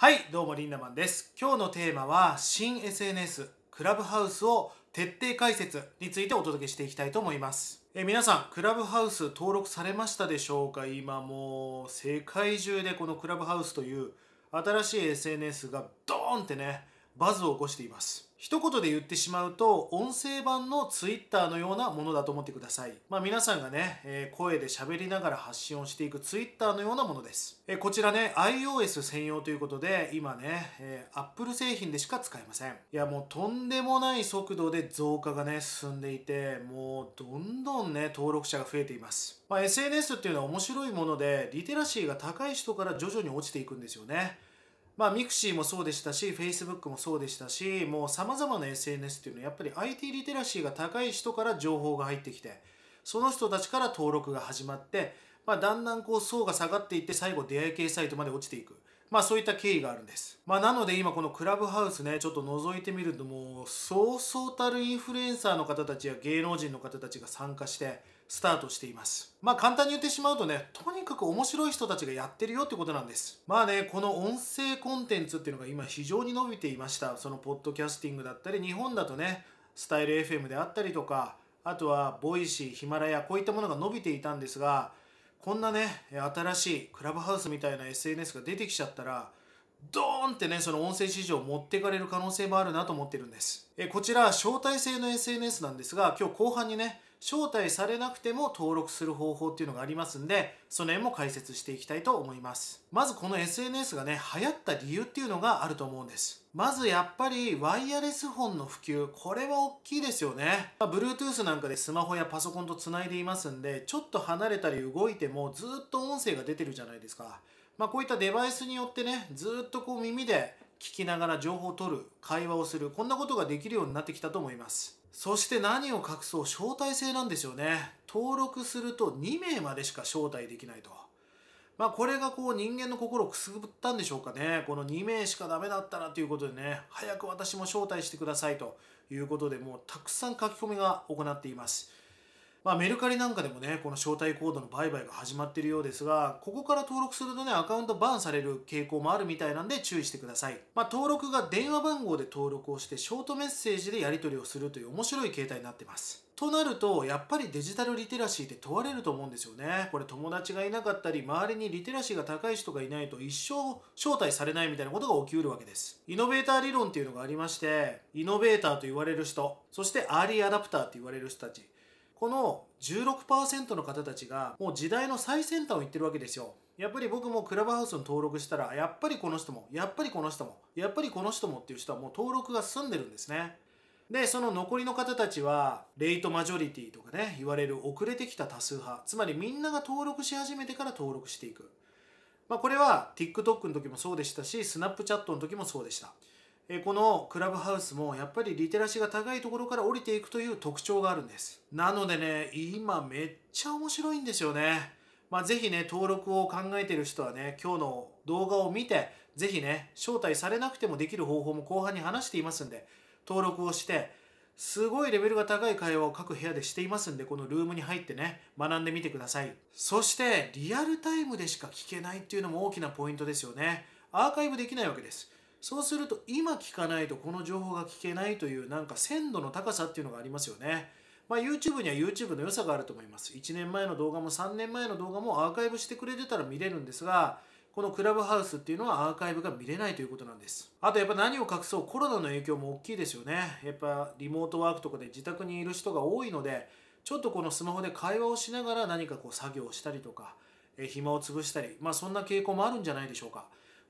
はいどうもリンダマンです今日のテーマは新 SNS クラブハウスを徹底解説についてお届けしていきたいと思いますえ皆さんクラブハウス登録されましたでしょうか今もう世界中でこのクラブハウスという新しい SNS がドーンってねバズを起こしています一言で言ってしまうと音声版の Twitter のようなものだと思ってくださいまあ皆さんがね、えー、声で喋りながら発信をしていく Twitter のようなものです、えー、こちらね iOS 専用ということで今ね、えー、Apple 製品でしか使えませんいやもうとんでもない速度で増加がね進んでいてもうどんどんね登録者が増えていますまあ SNS っていうのは面白いものでリテラシーが高い人から徐々に落ちていくんですよねまあ、ミクシーもそうでしたし、Facebook もそうでしたし、もう様々な SNS っていうのは、やっぱり IT リテラシーが高い人から情報が入ってきて、その人たちから登録が始まって、まあ、だんだんこう層が下がっていって、最後出会い系サイトまで落ちていく。まあそういった経緯があるんです。まあなので今このクラブハウスね、ちょっと覗いてみるともう、そうそうたるインフルエンサーの方たちや芸能人の方たちが参加して、スタートしています。まあ簡単に言ってしまうとね、とにかく面白い人たちがやってるよってことなんです。まあね、この音声コンテンツっていうのが今非常に伸びていました。そのポッドキャスティングだったり、日本だとね、スタイル FM であったりとか、あとはボイシー、ヒマラヤ、こういったものが伸びていたんですが、こんなね、新しいクラブハウスみたいな SNS が出てきちゃったら、ドーンってね、その音声市場を持っていかれる可能性もあるなと思ってるんです。えこちら、招待制の SNS なんですが、今日後半にね、招待されなくても登録する方法っていうのがありますんで、その辺も解説していきたいと思います。まずこの SNS がね、流行った理由っていうのがあると思うんです。まずやっぱりワイヤレスフォンの普及、これは大きいですよね。まあ、Bluetooth なんかでスマホやパソコンとつないでいますんで、ちょっと離れたり動いてもずっと音声が出てるじゃないですか。まあ、こういったデバイスによってね、ずっとこう耳で聞きながら情報を取る、会話をする、こんなことができるようになってきたと思います。そして何を隠そう、招待制なんですよね。登録すると2名までしか招待できないと。まあこれがこう人間の心をくすぐったんでしょうかね。この2名しかダメだったらということでね、早く私も招待してくださいということで、もうたくさん書き込みが行っています。まあ、メルカリなんかでもね、この招待コードの売買が始まっているようですが、ここから登録するとね、アカウントバーンされる傾向もあるみたいなんで注意してください。まあ、登録が電話番号で登録をして、ショートメッセージでやり取りをするという面白い形態になってます。となると、やっぱりデジタルリテラシーって問われると思うんですよね。これ友達がいなかったり、周りにリテラシーが高い人がいないと一生招待されないみたいなことが起きうるわけです。イノベーター理論っていうのがありまして、イノベーターと言われる人、そしてアーリーアダプターって言われる人たち、この16%の方たちがもう時代の最先端を言ってるわけですよ。やっぱり僕もクラブハウスに登録したら、やっぱりこの人も、やっぱりこの人も、やっぱりこの人もっていう人はもう登録が済んでるんですね。で、その残りの方たちは、レイトマジョリティとかね、言われる遅れてきた多数派。つまりみんなが登録し始めてから登録していく。まあこれは TikTok の時もそうでしたし、Snapchat の時もそうでした。えこのクラブハウスもやっぱりリテラシーが高いところから降りていくという特徴があるんです。なのでね、今めっちゃ面白いんですよね。まあ、ぜひね、登録を考えてる人はね、今日の動画を見て、ぜひね、招待されなくてもできる方法も後半に話していますんで、登録をして、すごいレベルが高い会話を各部屋でしていますんで、このルームに入ってね、学んでみてください。そして、リアルタイムでしか聞けないっていうのも大きなポイントですよね。アーカイブできないわけです。そうすると今聞かないとこの情報が聞けないというなんか鮮度の高さっていうのがありますよね。まあ、YouTube には YouTube の良さがあると思います。1年前の動画も3年前の動画もアーカイブしてくれてたら見れるんですが、このクラブハウスっていうのはアーカイブが見れないということなんです。あとやっぱ何を隠そうコロナの影響も大きいですよね。やっぱリモートワークとかで自宅にいる人が多いので、ちょっとこのスマホで会話をしながら何かこう作業をしたりとか、え暇を潰したり、まあそんな傾向もあるんじゃないでしょうか。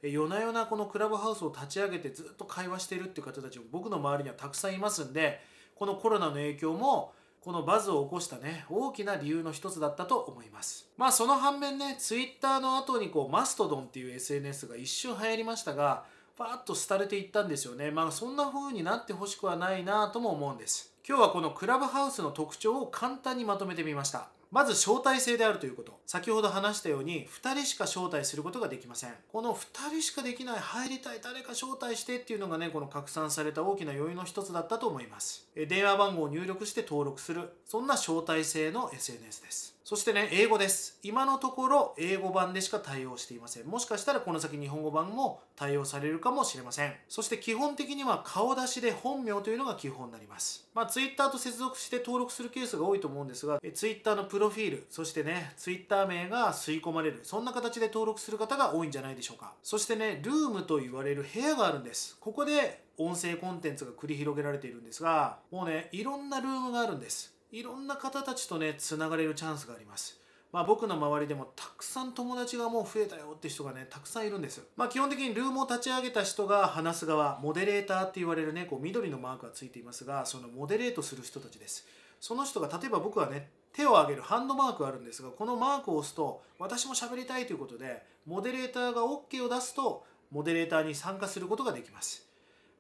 夜な夜なこのクラブハウスを立ち上げてずっと会話してるっていう方たちも僕の周りにはたくさんいますんでこのコロナの影響もこのバズを起こしたね大きな理由の一つだったと思いますまあその反面ね Twitter の後にこうマストドンっていう SNS が一瞬流行りましたがパーッと廃れていったんですよねまあそんな風になってほしくはないなとも思うんです今日はこのクラブハウスの特徴を簡単にまとめてみましたまず招待制であるということ先ほど話したように2人しか招待することができませんこの2人しかできない入りたい誰か招待してっていうのがねこの拡散された大きな要因の一つだったと思います電話番号を入力して登録するそんな招待制の SNS ですそしてね、英語です。今のところ英語版でしか対応していません。もしかしたらこの先日本語版も対応されるかもしれません。そして基本的には顔出しで本名というのが基本になります。まあ Twitter と接続して登録するケースが多いと思うんですが、Twitter のプロフィール、そしてね、Twitter 名が吸い込まれる、そんな形で登録する方が多いんじゃないでしょうか。そしてね、ルームと言われる部屋があるんです。ここで音声コンテンツが繰り広げられているんですが、もうね、いろんなルームがあるんです。いろんな方たちとねつながれるチャンスがありますまあ、僕の周りでもたくさん友達がもう増えたよって人がねたくさんいるんですまあ基本的にルームを立ち上げた人が話す側モデレーターって言われるねこう緑のマークがついていますがそのモデレートする人たちですその人が例えば僕はね手を挙げるハンドマークがあるんですがこのマークを押すと私も喋りたいということでモデレーターが OK を出すとモデレーターに参加することができます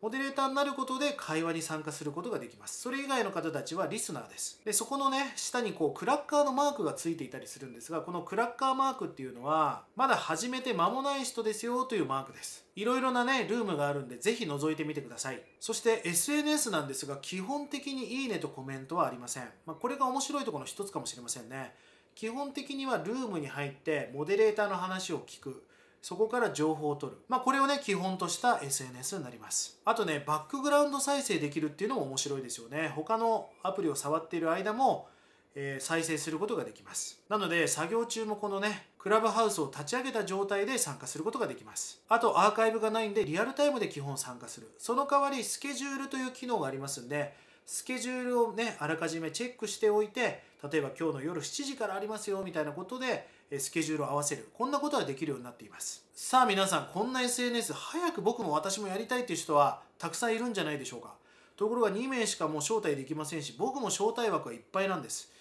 モデレーターになることで会話に参加することができます。それ以外の方たちはリスナーです。で、そこのね、下にこう、クラッカーのマークがついていたりするんですが、このクラッカーマークっていうのは、まだ始めて間もない人ですよというマークです。いろいろなね、ルームがあるんで、ぜひ覗いてみてください。そして SNS なんですが、基本的にいいねとコメントはありません。まあ、これが面白いところの一つかもしれませんね。基本的にはルームに入ってモデレーターの話を聞くそこから情報を取る。まあこれをね、基本とした SNS になります。あとね、バックグラウンド再生できるっていうのも面白いですよね。他のアプリを触っている間も、えー、再生することができます。なので、作業中もこのね、クラブハウスを立ち上げた状態で参加することができます。あと、アーカイブがないんで、リアルタイムで基本参加する。その代わり、スケジュールという機能がありますんで、スケジュールをね、あらかじめチェックしておいて、例えば今日の夜7時からありますよ、みたいなことで、スケジュールを合わせるこんなことができるようになっていますさあ皆さんこんな SNS 早く僕も私もやりたいっていう人はたくさんいるんじゃないでしょうかところが2名しかもう招待できませんし僕も招待枠はいっぱいなんです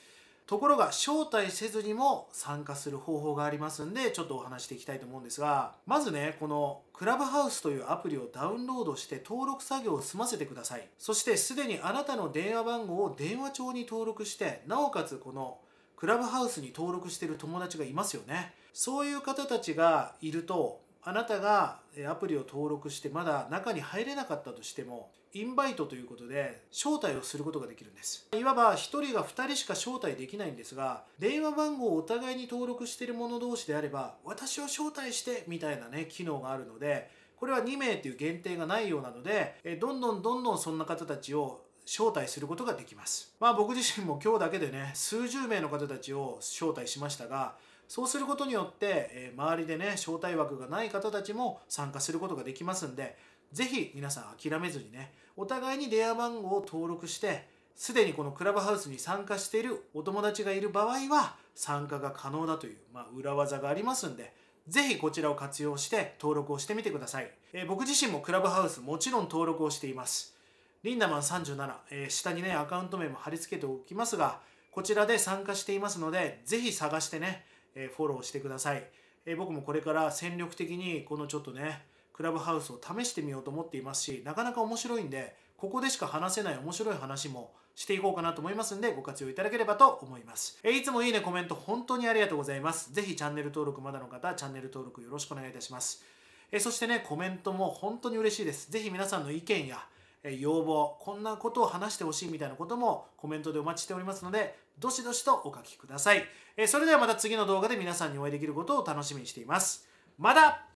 ところが招待せずにも参加する方法がありますんでちょっとお話していきたいと思うんですがまずねこのクラブハウスというアプリをダウンロードして登録作業を済ませてくださいそしてすでにあなたの電話番号を電話帳に登録してなおかつこのクラブハウスに登録してる友達がいますよね。そういう方たちがいると、あなたがアプリを登録してまだ中に入れなかったとしても、インバイトということで招待をすることができるんです。いわば1人が2人しか招待できないんですが、電話番号をお互いに登録している者同士であれば、私を招待してみたいなね、機能があるので、これは2名っていう限定がないようなので、どんどんどんどんそんな方たちを招待することができます。まあ僕自身も今日だけでね、数十名の方たちを招待しましたが、そうすることによって、えー、周りでね、招待枠がない方たちも参加することができますんで、ぜひ皆さん諦めずにね、お互いに電話番号を登録して、すでにこのクラブハウスに参加しているお友達がいる場合は、参加が可能だという、まあ、裏技がありますんで、ぜひこちらを活用して登録をしてみてください。えー、僕自身もクラブハウスもちろん登録をしています。リンダマン37、えー、下にね、アカウント名も貼り付けておきますが、こちらで参加していますので、ぜひ探してね、えー、フォローしてください、えー、僕もこれから戦力的に、このちょっとね、クラブハウスを試してみようと思っていますし、なかなか面白いんで、ここでしか話せない面白い話もしていこうかなと思いますんで、ご活用いただければと思います。えいつもいいね、コメント、本当にありがとうございます。ぜひチャンネル登録まだの方、チャンネル登録よろしくお願いいたします。えそしてね、コメントも本当に嬉しいです。ぜひ皆さんの意見や、要望、こんなことを話してほしいみたいなこともコメントでお待ちしておりますので、どしどしとお書きください。それではまた次の動画で皆さんにお会いできることを楽しみにしています。まだ